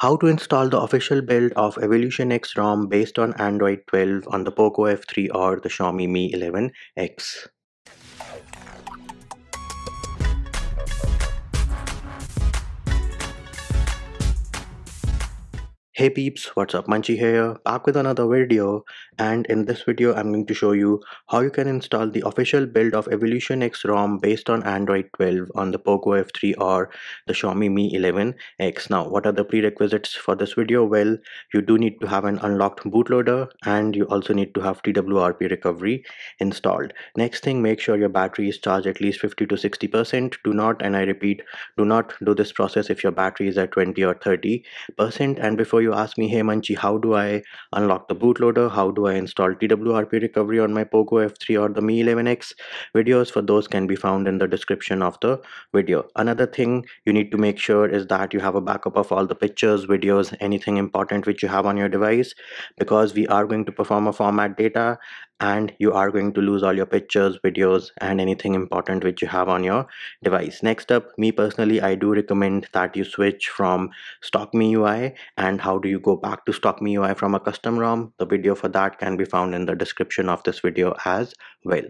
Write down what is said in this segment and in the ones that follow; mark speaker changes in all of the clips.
Speaker 1: How to install the official build of Evolution X ROM based on Android 12 on the POCO F3 or the Xiaomi Mi 11X. Hey peeps, what's up? Manchi here, back with another video and in this video I'm going to show you how you can install the official build of Evolution X ROM based on Android 12 on the POCO F3 or the Xiaomi Mi 11X. Now what are the prerequisites for this video? Well, you do need to have an unlocked bootloader and you also need to have TWRP recovery installed. Next thing, make sure your battery is charged at least 50 to 60%. Do not, and I repeat, do not do this process if your battery is at 20 or 30% and before you you ask me, hey Manchi, how do I unlock the bootloader? How do I install TWRP recovery on my Poco F3 or the Mi 11X? Videos for those can be found in the description of the video. Another thing you need to make sure is that you have a backup of all the pictures, videos, anything important which you have on your device because we are going to perform a format data and you are going to lose all your pictures videos and anything important which you have on your device next up me personally i do recommend that you switch from stock MIUI and how do you go back to stock MIUI from a custom rom the video for that can be found in the description of this video as well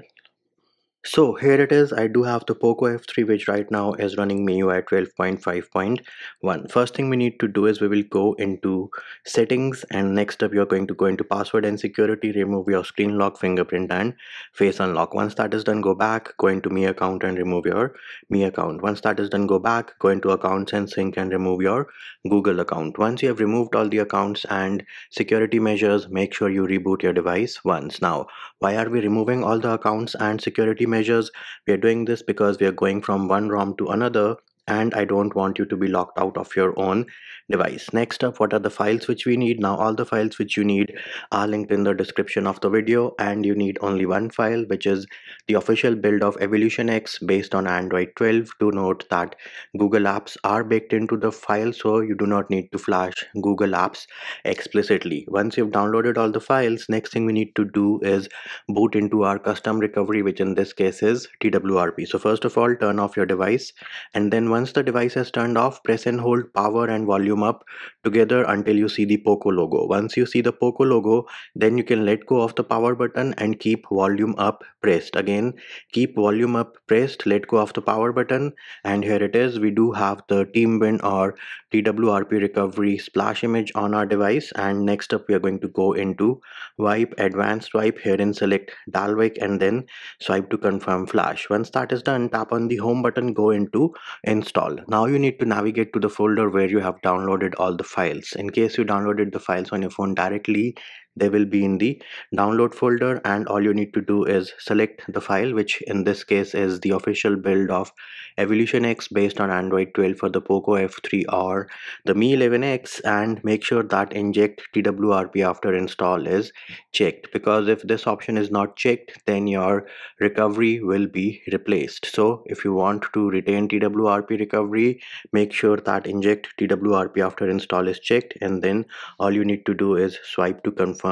Speaker 1: so here it is, I do have the POCO F3 which right now is running MIUI 12.5.1. First thing we need to do is we will go into settings and next up you're going to go into password and security, remove your screen lock, fingerprint and face unlock. Once that is done, go back, go into Mi account and remove your Mi account. Once that is done, go back, go into accounts and sync and remove your Google account. Once you have removed all the accounts and security measures, make sure you reboot your device once. Now, why are we removing all the accounts and security measures we are doing this because we are going from one rom to another and I don't want you to be locked out of your own device. Next up, what are the files which we need? Now, all the files which you need are linked in the description of the video and you need only one file, which is the official build of Evolution X based on Android 12. To note that Google Apps are baked into the file, so you do not need to flash Google Apps explicitly. Once you've downloaded all the files, next thing we need to do is boot into our custom recovery, which in this case is TWRP. So first of all, turn off your device and then once once the device has turned off, press and hold power and volume up together until you see the POCO logo. Once you see the POCO logo, then you can let go of the power button and keep volume up pressed. Again, keep volume up pressed, let go of the power button and here it is. We do have the TeamWin or TWRP recovery splash image on our device and next up we are going to go into wipe, advanced wipe here and select Dalvik and then swipe to confirm flash. Once that is done, tap on the home button, go into install installed. Now you need to navigate to the folder where you have downloaded all the files. In case you downloaded the files on your phone directly, they will be in the download folder and all you need to do is select the file which in this case is the official build of evolution x based on android 12 for the poco f3 or the mi 11x and make sure that inject twrp after install is checked because if this option is not checked then your recovery will be replaced so if you want to retain twrp recovery make sure that inject twrp after install is checked and then all you need to do is swipe to confirm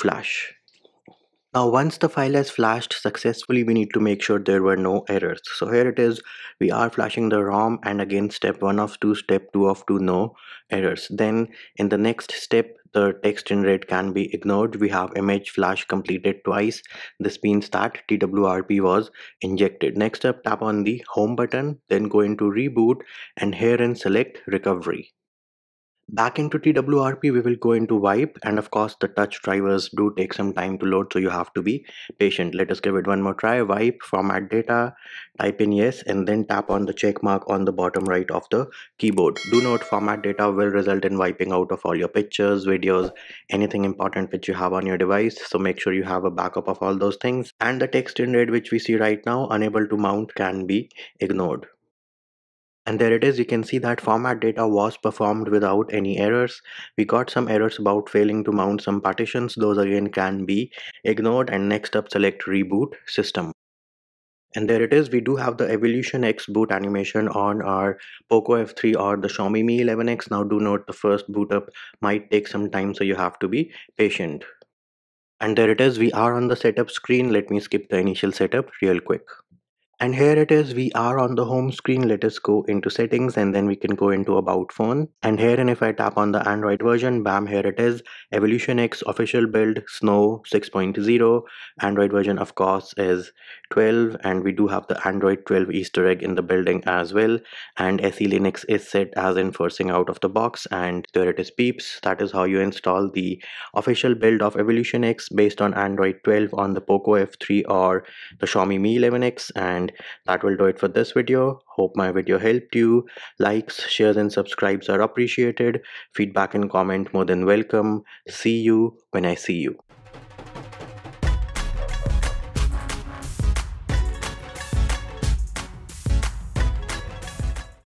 Speaker 1: flash. Now once the file has flashed successfully we need to make sure there were no errors. So here it is we are flashing the ROM and again step 1 of 2 step 2 of 2 no errors. Then in the next step the text generate can be ignored. We have image flash completed twice. This means that TWRP was injected. Next up tap on the home button then go into reboot and here and select recovery. Back into TWRP, we will go into wipe and of course the touch drivers do take some time to load so you have to be patient. Let us give it one more try. Wipe, format data, type in yes and then tap on the check mark on the bottom right of the keyboard. Do note format data will result in wiping out of all your pictures, videos, anything important which you have on your device. So make sure you have a backup of all those things and the text in red which we see right now unable to mount can be ignored and there it is you can see that format data was performed without any errors we got some errors about failing to mount some partitions those again can be ignored and next up select reboot system and there it is we do have the evolution x boot animation on our poco f3 or the xiaomi mi 11x now do note the first boot up might take some time so you have to be patient and there it is we are on the setup screen let me skip the initial setup real quick and here it is, we are on the home screen. Let us go into settings and then we can go into about phone. And here and if I tap on the Android version, bam, here it is. Evolution X official build, Snow 6.0. Android version of course is 12 and we do have the Android 12 Easter egg in the building as well. And SE Linux is set as in forcing out of the box and there it is peeps. That is how you install the official build of Evolution X based on Android 12 on the Poco F3 or the Xiaomi Mi 11X and and that will do it for this video hope my video helped you likes shares and subscribes are appreciated feedback and comment more than welcome see you when i see you